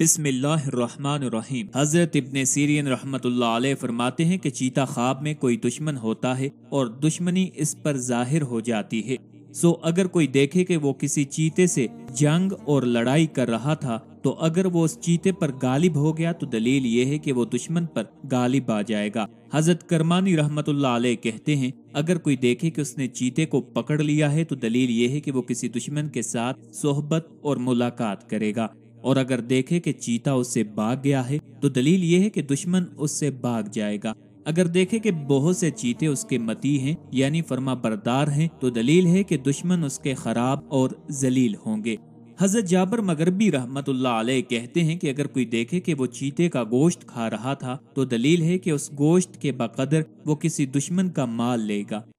बिस्मिल्लाहिर्रहमानिर्रहीम हज़रत इब्ने सीरियन रहमतुल्लाह अलैह फरमाते हैं कि चीता ख्वाब में कोई दुश्मन होता है और दुश्मनी इस पर जाहिर हो जाती है सो अगर कोई देखे कि वो किसी चीते से जंग और लड़ाई कर रहा था तो अगर वो उस चीते पर गालिब हो गया तो दलील ये है कि वो दुश्मन पर गालिब आ जाएगा हजरत करमानी रहमतुल्लाह अलैह कहते हैं अगर कोई देखे कि उसने चीते को पकड़ लिया है तो दलील ये है कि वो किसी दुश्मन के साथ सोहबत और मुलाकात करेगा और अगर देखे कि चीता उससे भाग गया है तो दलील ये है कि दुश्मन उससे भाग जाएगा अगर देखे कि बहुत से चीते उसके मती हैं यानी फर्मा बरदार हैं तो दलील है कि दुश्मन उसके खराब और जलील होंगे हजरत जाबर मगरबी रहमत कहते हैं कि अगर कोई देखे कि वो चीते का गोश्त खा रहा था तो दलील है कि उस गोश्त के बकदर वो किसी दुश्मन का माल लेगा